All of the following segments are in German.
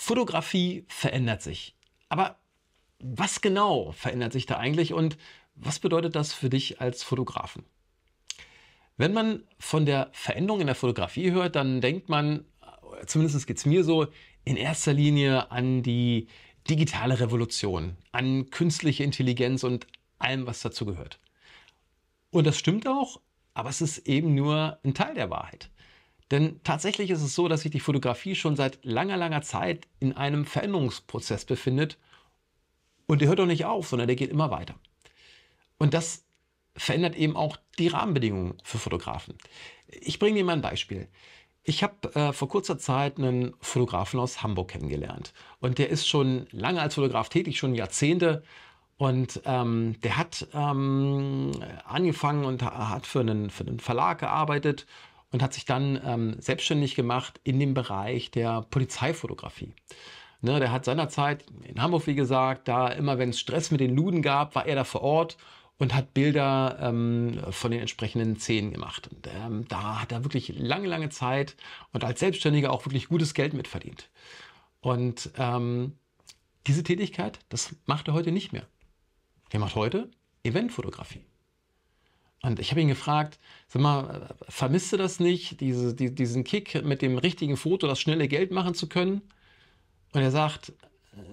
Fotografie verändert sich. Aber was genau verändert sich da eigentlich und was bedeutet das für dich als Fotografen? Wenn man von der Veränderung in der Fotografie hört, dann denkt man, zumindest geht es mir so, in erster Linie an die digitale Revolution, an künstliche Intelligenz und allem, was dazu gehört. Und das stimmt auch, aber es ist eben nur ein Teil der Wahrheit. Denn tatsächlich ist es so, dass sich die Fotografie schon seit langer, langer Zeit in einem Veränderungsprozess befindet. Und der hört doch nicht auf, sondern der geht immer weiter. Und das verändert eben auch die Rahmenbedingungen für Fotografen. Ich bringe dir mal ein Beispiel. Ich habe äh, vor kurzer Zeit einen Fotografen aus Hamburg kennengelernt. Und der ist schon lange als Fotograf tätig, schon Jahrzehnte. Und ähm, der hat ähm, angefangen und hat für einen, für einen Verlag gearbeitet und hat sich dann ähm, selbstständig gemacht in dem Bereich der Polizeifotografie. Ne, der hat seinerzeit in Hamburg, wie gesagt, da immer wenn es Stress mit den Luden gab, war er da vor Ort und hat Bilder ähm, von den entsprechenden Szenen gemacht. Und, ähm, da hat er wirklich lange, lange Zeit und als Selbstständiger auch wirklich gutes Geld mitverdient. Und ähm, diese Tätigkeit, das macht er heute nicht mehr. Er macht heute Eventfotografie. Und ich habe ihn gefragt, sag mal, vermisst du das nicht, diese, die, diesen Kick mit dem richtigen Foto, das schnelle Geld machen zu können? Und er sagt,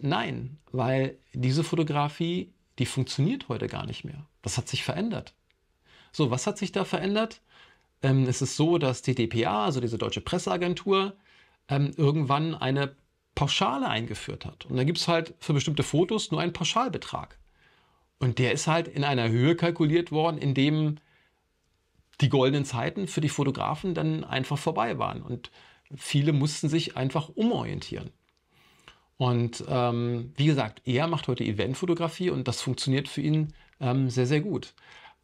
nein, weil diese Fotografie, die funktioniert heute gar nicht mehr. Das hat sich verändert. So, was hat sich da verändert? Ähm, es ist so, dass die DPA, also diese deutsche Presseagentur, ähm, irgendwann eine Pauschale eingeführt hat. Und da gibt es halt für bestimmte Fotos nur einen Pauschalbetrag. Und der ist halt in einer Höhe kalkuliert worden, in dem die goldenen Zeiten für die Fotografen dann einfach vorbei waren. Und viele mussten sich einfach umorientieren. Und ähm, wie gesagt, er macht heute Eventfotografie und das funktioniert für ihn ähm, sehr, sehr gut.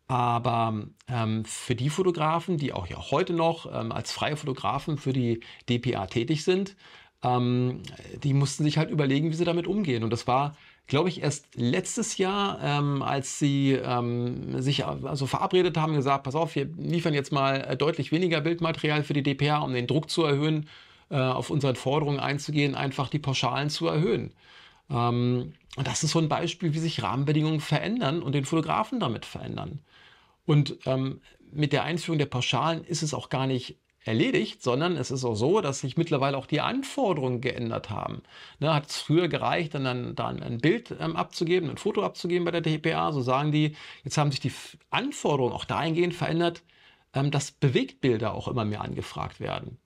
Aber ähm, für die Fotografen, die auch ja heute noch ähm, als freie Fotografen für die DPA tätig sind, ähm, die mussten sich halt überlegen, wie sie damit umgehen. Und das war glaube ich, erst letztes Jahr, ähm, als sie ähm, sich äh, also verabredet haben, gesagt, pass auf, wir liefern jetzt mal äh, deutlich weniger Bildmaterial für die DPA, um den Druck zu erhöhen, äh, auf unseren Forderungen einzugehen, einfach die Pauschalen zu erhöhen. Ähm, und das ist so ein Beispiel, wie sich Rahmenbedingungen verändern und den Fotografen damit verändern. Und ähm, mit der Einführung der Pauschalen ist es auch gar nicht erledigt, sondern es ist auch so, dass sich mittlerweile auch die Anforderungen geändert haben. Ne, hat es früher gereicht, dann, dann ein Bild ähm, abzugeben, ein Foto abzugeben bei der DPA, so sagen die, jetzt haben sich die Anforderungen auch dahingehend verändert, ähm, dass Bewegtbilder auch immer mehr angefragt werden.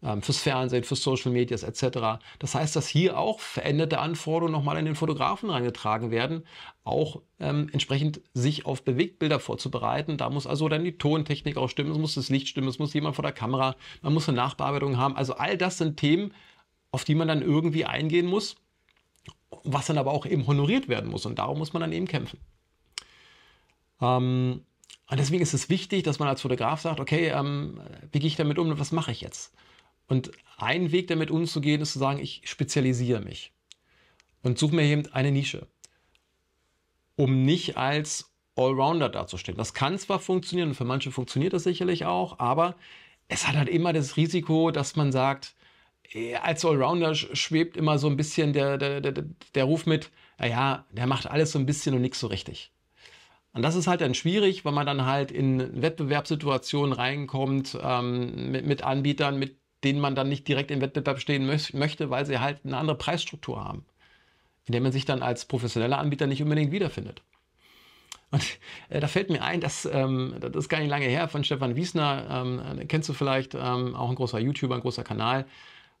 Ähm, fürs Fernsehen, fürs Social Media etc. Das heißt, dass hier auch veränderte Anforderungen nochmal an den Fotografen reingetragen werden, auch ähm, entsprechend sich auf Bewegtbilder vorzubereiten. Da muss also dann die Tontechnik auch stimmen, es muss das Licht stimmen, es muss jemand vor der Kamera, man muss eine Nachbearbeitung haben. Also all das sind Themen, auf die man dann irgendwie eingehen muss, was dann aber auch eben honoriert werden muss und darum muss man dann eben kämpfen. Ähm, und deswegen ist es wichtig, dass man als Fotograf sagt, okay, ähm, wie gehe ich damit um und was mache ich jetzt? Und ein Weg damit umzugehen, ist zu sagen, ich spezialisiere mich und suche mir eben eine Nische, um nicht als Allrounder dazustehen. Das kann zwar funktionieren für manche funktioniert das sicherlich auch, aber es hat halt immer das Risiko, dass man sagt, äh, als Allrounder schwebt immer so ein bisschen der, der, der, der Ruf mit, naja, der macht alles so ein bisschen und nichts so richtig. Und das ist halt dann schwierig, weil man dann halt in Wettbewerbssituationen reinkommt ähm, mit, mit Anbietern, mit denen man dann nicht direkt im Wettbewerb stehen mö möchte, weil sie halt eine andere Preisstruktur haben, in der man sich dann als professioneller Anbieter nicht unbedingt wiederfindet. Und äh, da fällt mir ein, dass, ähm, das ist gar nicht lange her, von Stefan Wiesner, ähm, äh, kennst du vielleicht, ähm, auch ein großer YouTuber, ein großer Kanal,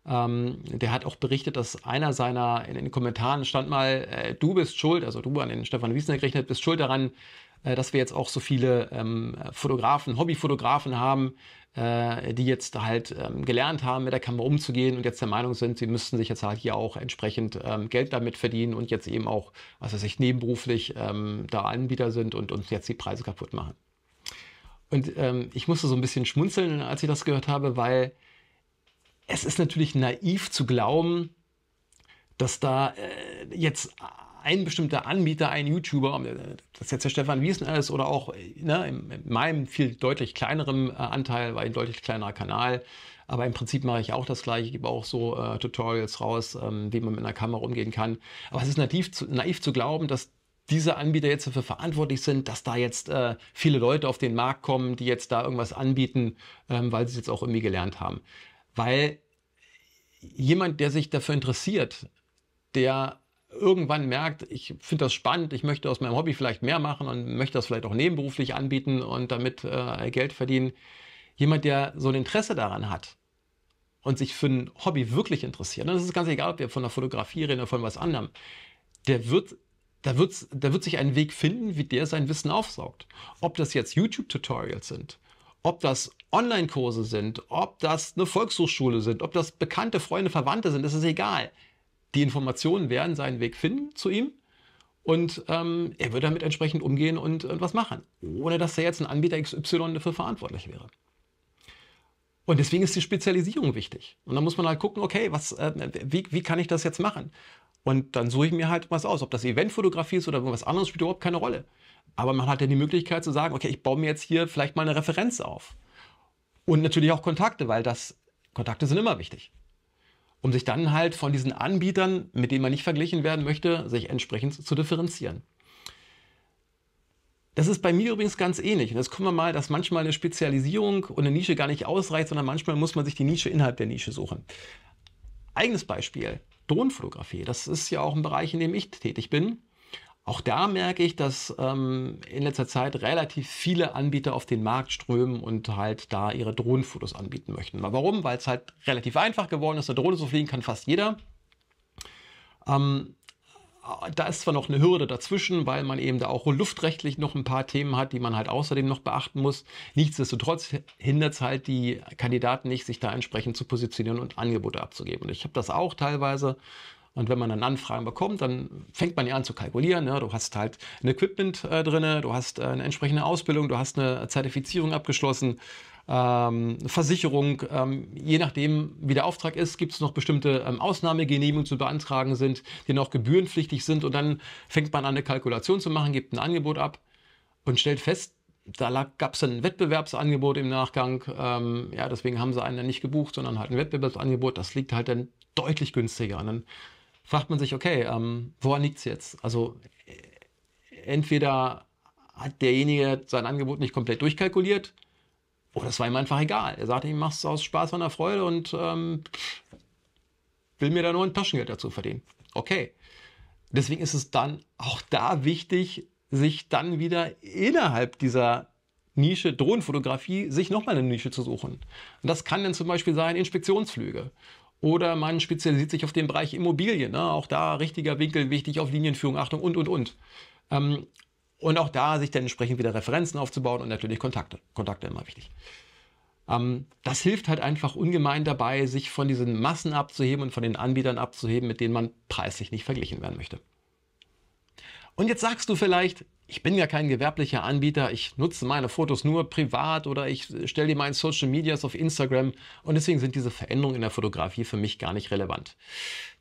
ähm, der hat auch berichtet, dass einer seiner, in den Kommentaren stand mal, äh, du bist schuld, also du an den Stefan Wiesner gerechnet, bist schuld daran, äh, dass wir jetzt auch so viele ähm, Fotografen, Hobbyfotografen haben, äh, die jetzt halt ähm, gelernt haben, mit der Kamera umzugehen und jetzt der Meinung sind, sie müssten sich jetzt halt hier auch entsprechend ähm, Geld damit verdienen und jetzt eben auch, also sich nebenberuflich ähm, da Anbieter sind und uns jetzt die Preise kaputt machen. Und ähm, ich musste so ein bisschen schmunzeln, als ich das gehört habe, weil es ist natürlich naiv zu glauben, dass da äh, jetzt ein bestimmter Anbieter, ein YouTuber, das ist jetzt der Stefan Wiesen alles oder auch ne, in meinem viel deutlich kleineren äh, Anteil, weil ein deutlich kleinerer Kanal, aber im Prinzip mache ich auch das gleiche, ich gebe auch so äh, Tutorials raus, ähm, wie man mit einer Kamera umgehen kann. Aber es ist naiv zu, naiv zu glauben, dass diese Anbieter jetzt dafür verantwortlich sind, dass da jetzt äh, viele Leute auf den Markt kommen, die jetzt da irgendwas anbieten, ähm, weil sie es jetzt auch irgendwie gelernt haben. Weil jemand, der sich dafür interessiert, der irgendwann merkt, ich finde das spannend, ich möchte aus meinem Hobby vielleicht mehr machen und möchte das vielleicht auch nebenberuflich anbieten und damit äh, Geld verdienen. Jemand, der so ein Interesse daran hat und sich für ein Hobby wirklich interessiert, ne, dann ist es ganz egal, ob wir von der Fotografie reden oder von was anderem, der wird da, wird's, da wird sich einen Weg finden, wie der sein Wissen aufsaugt. Ob das jetzt YouTube-Tutorials sind, ob das Online-Kurse sind, ob das eine Volkshochschule sind, ob das bekannte Freunde, Verwandte sind, das ist egal die Informationen werden seinen Weg finden zu ihm und ähm, er wird damit entsprechend umgehen und, und äh, was machen, ohne dass er jetzt ein Anbieter XY dafür verantwortlich wäre. Und deswegen ist die Spezialisierung wichtig. Und dann muss man halt gucken, okay, was, äh, wie, wie kann ich das jetzt machen? Und dann suche ich mir halt was aus. Ob das Eventfotografie ist oder irgendwas anderes, spielt überhaupt keine Rolle. Aber man hat ja die Möglichkeit zu sagen, okay, ich baue mir jetzt hier vielleicht mal eine Referenz auf. Und natürlich auch Kontakte, weil das, Kontakte sind immer wichtig um sich dann halt von diesen Anbietern, mit denen man nicht verglichen werden möchte, sich entsprechend zu differenzieren. Das ist bei mir übrigens ganz ähnlich. Und jetzt kommen wir mal, dass manchmal eine Spezialisierung und eine Nische gar nicht ausreicht, sondern manchmal muss man sich die Nische innerhalb der Nische suchen. Eigenes Beispiel, Drohnenfotografie. Das ist ja auch ein Bereich, in dem ich tätig bin. Auch da merke ich, dass ähm, in letzter Zeit relativ viele Anbieter auf den Markt strömen und halt da ihre Drohnenfotos anbieten möchten. Warum? Weil es halt relativ einfach geworden ist. Eine Drohne zu fliegen kann fast jeder. Ähm, da ist zwar noch eine Hürde dazwischen, weil man eben da auch luftrechtlich noch ein paar Themen hat, die man halt außerdem noch beachten muss. Nichtsdestotrotz hindert es halt die Kandidaten nicht, sich da entsprechend zu positionieren und Angebote abzugeben. Und ich habe das auch teilweise, und wenn man dann Anfragen bekommt, dann fängt man ja an zu kalkulieren. Ne? Du hast halt ein Equipment äh, drin, du hast äh, eine entsprechende Ausbildung, du hast eine Zertifizierung abgeschlossen, ähm, Versicherung. Ähm, je nachdem, wie der Auftrag ist, gibt es noch bestimmte ähm, Ausnahmegenehmigungen zu beantragen sind, die noch gebührenpflichtig sind. Und dann fängt man an, eine Kalkulation zu machen, gibt ein Angebot ab und stellt fest, da gab es ein Wettbewerbsangebot im Nachgang. Ähm, ja, deswegen haben sie einen dann nicht gebucht, sondern halt ein Wettbewerbsangebot. Das liegt halt dann deutlich günstiger. Und dann fragt man sich, okay, ähm, woran liegt es jetzt? Also äh, entweder hat derjenige sein Angebot nicht komplett durchkalkuliert oder es war ihm einfach egal. Er sagte, ich mache es aus Spaß und der Freude und ähm, will mir da nur ein Taschengeld dazu verdienen. Okay. Deswegen ist es dann auch da wichtig, sich dann wieder innerhalb dieser Nische Drohnenfotografie sich nochmal eine Nische zu suchen. Und das kann dann zum Beispiel sein Inspektionsflüge. Oder man spezialisiert sich auf den Bereich Immobilien. Ne? Auch da richtiger Winkel wichtig auf Linienführung, Achtung und, und, und. Ähm, und auch da sich dann entsprechend wieder Referenzen aufzubauen und natürlich Kontakte. Kontakte immer wichtig. Ähm, das hilft halt einfach ungemein dabei, sich von diesen Massen abzuheben und von den Anbietern abzuheben, mit denen man preislich nicht verglichen werden möchte. Und jetzt sagst du vielleicht, ich bin ja kein gewerblicher Anbieter, ich nutze meine Fotos nur privat oder ich stelle die meinen Social Medias auf Instagram und deswegen sind diese Veränderungen in der Fotografie für mich gar nicht relevant.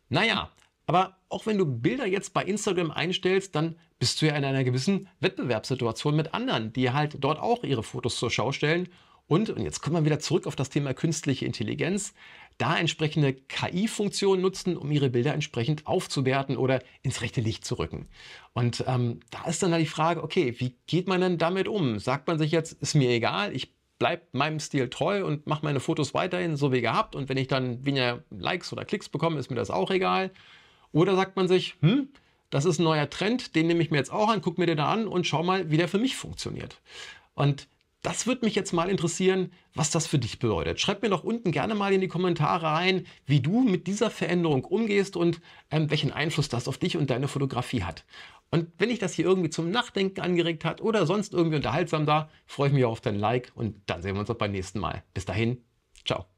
Naja, aber auch wenn du Bilder jetzt bei Instagram einstellst, dann bist du ja in einer gewissen Wettbewerbssituation mit anderen, die halt dort auch ihre Fotos zur Schau stellen. Und, und jetzt kommen wir wieder zurück auf das Thema künstliche Intelligenz da entsprechende KI-Funktionen nutzen, um ihre Bilder entsprechend aufzuwerten oder ins rechte Licht zu rücken. Und ähm, da ist dann halt die Frage, okay, wie geht man denn damit um? Sagt man sich jetzt, ist mir egal, ich bleibe meinem Stil treu und mache meine Fotos weiterhin so wie gehabt und wenn ich dann weniger Likes oder Klicks bekomme, ist mir das auch egal. Oder sagt man sich, hm, das ist ein neuer Trend, den nehme ich mir jetzt auch an, gucke mir den da an und schau mal, wie der für mich funktioniert. Und das würde mich jetzt mal interessieren, was das für dich bedeutet. Schreib mir doch unten gerne mal in die Kommentare rein, wie du mit dieser Veränderung umgehst und ähm, welchen Einfluss das auf dich und deine Fotografie hat. Und wenn ich das hier irgendwie zum Nachdenken angeregt hat oder sonst irgendwie unterhaltsam da, freue ich mich auf dein Like und dann sehen wir uns auch beim nächsten Mal. Bis dahin, ciao.